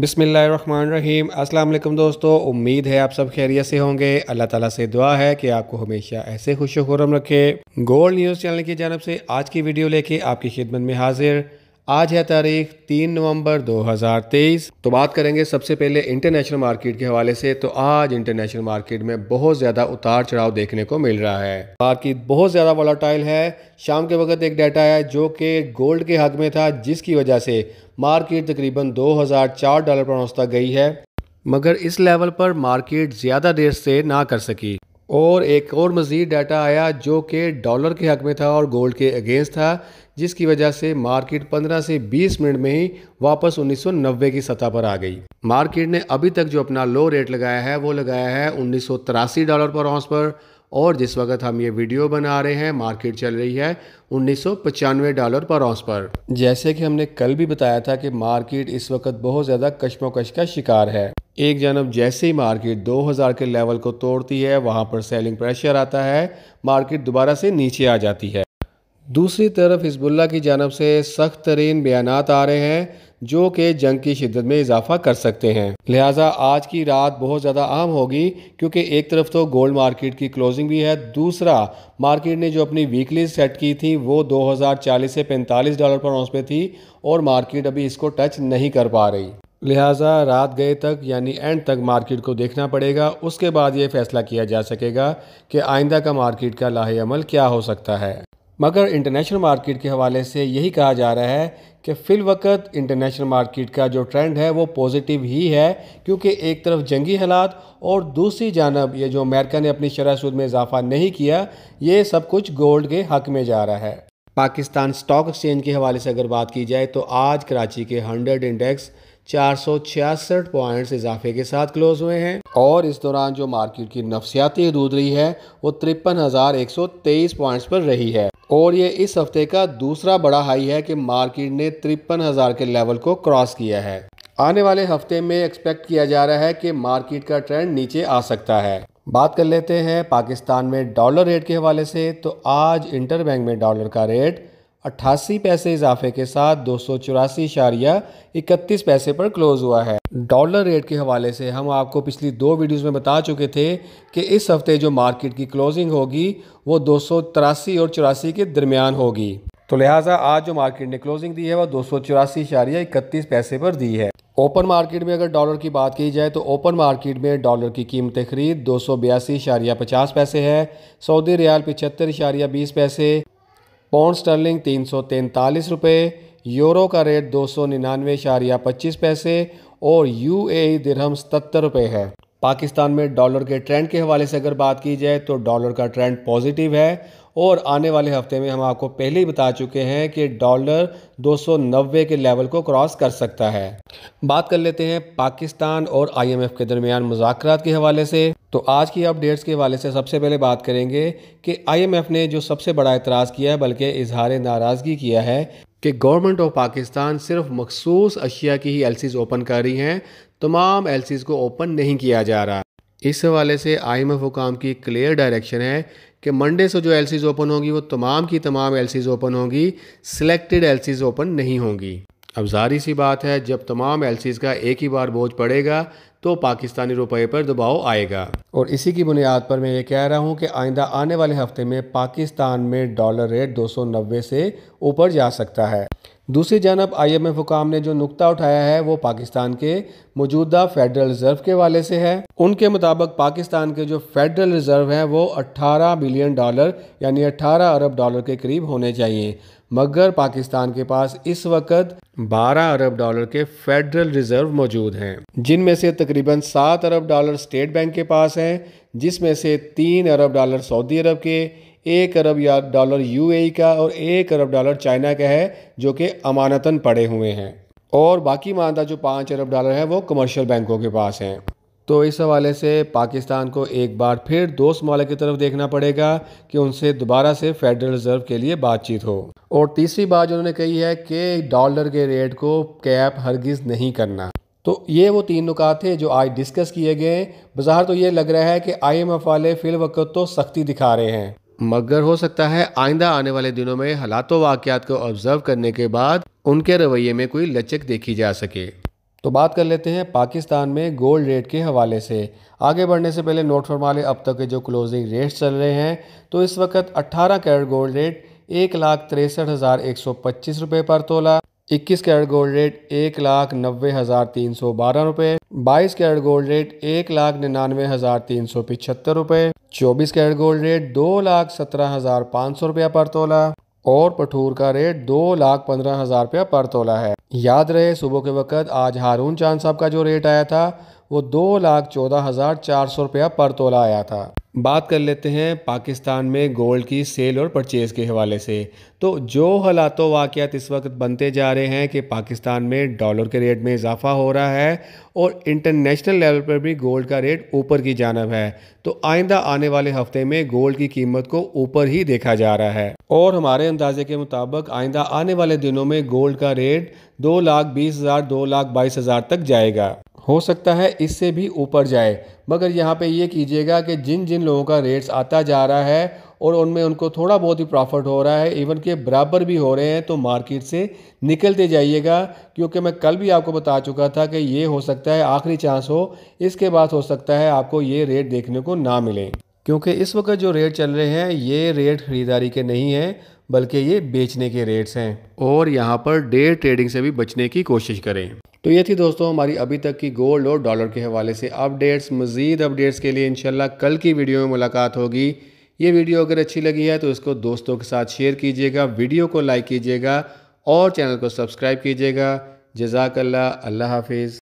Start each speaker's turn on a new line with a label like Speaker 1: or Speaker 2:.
Speaker 1: बिसमीम अल्लाम दोस्तों उम्मीद है आप सब खैरियत से होंगे अल्लाह ताला से दुआ है कि आपको हमेशा ऐसे खुश खुरम रखे गोल्ड न्यूज़ चैनल की जानब से आज की वीडियो लेके आपकी खिदमत में हाजिर आज है तारीख 3 नवंबर 2023 तो बात करेंगे सबसे पहले इंटरनेशनल मार्केट के हवाले से तो आज इंटरनेशनल मार्केट में बहुत ज़्यादा उतार चढ़ाव देखने को मिल रहा है मार्केट बहुत ज़्यादा वोलाटाइल है शाम के वक्त एक डाटा है जो कि गोल्ड के हक में था जिसकी वजह से मार्केट तकरीबन दो डॉलर पर पहुंचता गई है मगर इस लेवल पर मार्केट ज़्यादा देर से ना कर सकी और एक और मज़ीद डाटा आया जो कि डॉलर के हक में था और गोल्ड के अगेंस्ट था जिसकी वजह से मार्केट 15 से 20 मिनट में ही वापस 1990 की सतह पर आ गई मार्केट ने अभी तक जो अपना लो रेट लगाया है वो लगाया है उन्नीस डॉलर पर ऑंस पर और जिस वक्त हम ये वीडियो बना रहे हैं मार्केट चल रही है उन्नीस डॉलर पर ऑंस पर जैसे कि हमने कल भी बताया था कि मार्केट इस वक्त बहुत ज़्यादा कश्मोकश का शिकार है एक जानब जैसे ही मार्केट 2000 के लेवल को तोड़ती है वहाँ पर सेलिंग प्रेशर आता है मार्केट दोबारा से नीचे आ जाती है दूसरी तरफ हिजबुल्ला की जानब से सख्त तरीन बयान आ रहे हैं जो कि जंग की शिदत में इजाफा कर सकते हैं लिहाजा आज की रात बहुत ज़्यादा आम होगी क्योंकि एक तरफ तो गोल्ड मार्केट की क्लोजिंग भी है दूसरा मार्केट ने जो अपनी वीकली सेट की थी वो 2040 से 45 डॉलर पर ऑंस पे थी और मार्केट अभी इसको टच नहीं कर पा रही लिहाजा रात गए तक यानी एंड तक मार्केट को देखना पड़ेगा उसके बाद ये फैसला किया जा सकेगा कि आइंदा का मार्केट का लाहे अमल क्या हो सकता है मगर इंटरनेशनल मार्केट के हवाले से यही कहा जा रहा है कि फ़िल वक़्त इंटरनेशनल मार्केट का जो ट्रेंड है वो पॉजिटिव ही है क्योंकि एक तरफ जंगी हालात और दूसरी जानब ये जो अमेरिका ने अपनी शरह सूद में इजाफा नहीं किया ये सब कुछ गोल्ड के हक में जा रहा है पाकिस्तान स्टॉक एक्सचेंज के हवाले से अगर बात की जाए तो आज कराची के हंड्रेड इंडेक्स चार पॉइंट्स इजाफे के साथ क्लोज़ हुए हैं और इस दौरान जो मार्केट की नफसियाती हदूद रही है वो तिरपन हज़ार एक सौ तेईस पॉइंट्स पर रही है और ये इस हफ्ते का दूसरा बड़ा हाई है कि मार्केट ने तिरपन हज़ार के लेवल को क्रॉस किया है आने वाले हफ्ते में एक्सपेक्ट किया जा रहा है कि मार्केट का ट्रेंड नीचे आ सकता है बात कर लेते हैं पाकिस्तान में डॉलर रेट के हवाले से तो आज इंटर बैंक में डॉलर का रेट अट्ठासी पैसे इजाफे के साथ दो सौ चौरासी इशारिया इकतीस पैसे पर क्लोज़ हुआ है डॉलर रेट के हवाले से हम आपको पिछली दो वीडियोस में बता चुके थे कि इस हफ्ते जो मार्केट की क्लोजिंग होगी वो दो सौ तिरासी और चौरासी के दरमियान होगी तो लिहाजा आज जो मार्केट ने क्लोजिंग दी है वह दो सौ चौरासी इशारिया इकतीस पैसे पर दी है ओपन मार्केट में अगर डॉलर की बात की जाए तो ओपन मार्केट में डॉलर की कीमत खरीद दो सौ बयासी इशारिया पचास पैसे है सऊदी रियाल पिछहत्तर इशारिया बीस पैसे पौंड स्टर्लिंग तीन सौ तैंतालीस रुपये यूरो का रेट दो सौ निन्यानवे इशारिया पच्चीस पैसे और यू ए दिरहम सतर रुपये है पाकिस्तान में डॉलर के ट्रेंड के हवाले से अगर बात की जाए तो डॉलर का ट्रेंड पॉजिटिव है और आने वाले हफ्ते में हम आपको पहले ही बता चुके हैं कि डॉलर 290 के लेवल को क्रॉस कर सकता है बात कर लेते हैं पाकिस्तान और आईएमएफ के दरमियान मुजात के हवाले से तो आज की अपडेट्स के हवाले से सबसे पहले बात करेंगे कि आईएमएफ ने जो सबसे बड़ा एतराज़ किया है बल्कि इजहार नाराज़गी किया है कि गवर्नमेंट ऑफ पाकिस्तान सिर्फ मखसूस अशिया की ही एलसीज ओपन कर रही हैं तमाम एलसीज को ओपन नहीं किया जा रहा इस हवाले से आई एम एफ हुकाम की क्लियर डायरेक्शन है कि मंडे से जो एलसीज ओपन होंगी वो तमाम की तमाम एलसीज ओपन होंगी सिलेक्टेड एलसीज ओपन नहीं होंगी अब जारी सी बात है जब तमाम एलसीज का एक ही बार बोझ पड़ेगा तो पाकिस्तानी रुपये पर दबाव आएगा और इसी की बुनियाद पर मैं ये कह रहा हूँ कि आइंदा आने वाले हफ्ते में पाकिस्तान में डॉलर रेट 290 से ऊपर जा सकता है दूसरी जानब आई एम एफ हुकाम ने जो नुकता उठाया है वो पाकिस्तान के मौजूदा फेडरल रिजर्व के वाले से है उनके मुताबिक पाकिस्तान के जो फेडरल रिजर्व हैं वो 18 बिलियन डॉलर यानी 18 अरब डॉलर के करीब होने चाहिए मगर पाकिस्तान के पास इस वक्त 12 अरब डॉलर के फेडरल रिजर्व मौजूद हैं जिनमें से तकरीबन 7 अरब डॉलर स्टेट बैंक के पास हैं जिसमें से 3 अरब डॉलर सऊदी अरब के एक अरब डॉलर यूएई का और एक अरब डॉलर चाइना का है जो कि अमानतन पड़े हुए हैं और बाकी मानदा जो पाँच अरब डॉलर है वो कमर्शियल बैंकों के पास हैं तो इस हवाले से पाकिस्तान को एक बार फिर दोस्त मालिक की तरफ देखना पड़ेगा कि उनसे दोबारा से फेडरल रिज़र्व के लिए बातचीत हो और तीसरी बात जो उन्होंने कही है कि डॉलर के रेट को कैप हरगिज़ नहीं करना तो ये वो तीन नुकात थे जो आज डिस्कस किए गए बाजार तो ये लग रहा है कि आई एम एफ वाले फिल वक्त तो सख्ती दिखा रहे हैं मगर हो सकता है आइंदा आने वाले दिनों में हालातों वाकत को ऑब्ज़र्व करने के बाद उनके रवैये में कोई लचक देखी जा सके तो बात कर लेते हैं पाकिस्तान में गोल्ड रेट के हवाले से आगे बढ़ने से पहले नोट फरमा अब तक के जो क्लोजिंग रेट्स चल रहे हैं तो इस वक्त 18 कैरेट गोल्ड रेट एक लाख तिरसठ हज़ार एक सौ पच्चीस रुपये पर तोला इक्कीस कैरेट गोल्ड रेट एक लाख नब्बे हज़ार तीन सौ बारह रुपये बाईस कैरेट गोल्ड रेट एक लाख निन्यानवे हज़ार तीन सौ पिछहत्तर रुपये चौबीस कैरेट गोल्ड रेट दो लाख सत्रह हज़ार पाँच सौ रुपया पर तोला और पठूर का रेट दो लाख पंद्रह हज़ार रुपया पर तोला है याद रहे सुबह के वक्त आज हारून चांद साहब का जो रेट आया था वो दो लाख चौदह हज़ार चार सौ रुपया पर तोला आया था बात कर लेते हैं पाकिस्तान में गोल्ड की सेल और परचेज़ के हवाले से तो जो हालातों वाक़ात इस वक्त बनते जा रहे हैं कि पाकिस्तान में डॉलर के रेट में इजाफा हो रहा है और इंटरनेशनल लेवल पर भी गोल्ड का रेट ऊपर की जानब है तो आइंदा आने वाले हफ्ते में गोल्ड की कीमत को ऊपर ही देखा जा रहा है और हमारे अंदाजे के मुताबिक आइंदा आने वाले दिनों में गोल्ड का रेट दो लाख बीस हज़ार दो लाख बाईस हज़ार तक जाएगा हो सकता है इससे भी ऊपर जाए मगर यहाँ पे ये कीजिएगा कि जिन जिन लोगों का रेट्स आता जा रहा है और उनमें उनको थोड़ा बहुत ही प्रॉफिट हो रहा है इवन के बराबर भी हो रहे हैं तो मार्केट से निकलते जाइएगा क्योंकि मैं कल भी आपको बता चुका था कि ये हो सकता है आखिरी चांस हो इसके बाद हो सकता है आपको ये रेट देखने को ना मिले क्योंकि इस वक्त जो रेट चल रहे हैं ये रेट ख़रीदारी के नहीं हैं बल्कि ये बेचने के रेट्स हैं और यहाँ पर डे ट्रेडिंग से भी बचने की कोशिश करें तो ये थी दोस्तों हमारी अभी तक की गोल्ड और डॉलर के हवाले से अपडेट्स मज़ीद अपडेट्स के लिए इन कल की वीडियो में मुलाकात होगी ये वीडियो अगर अच्छी लगी है तो इसको दोस्तों के साथ शेयर कीजिएगा वीडियो को लाइक कीजिएगा और चैनल को सब्सक्राइब कीजिएगा जजाकल्ला अल्लाह हाफिज़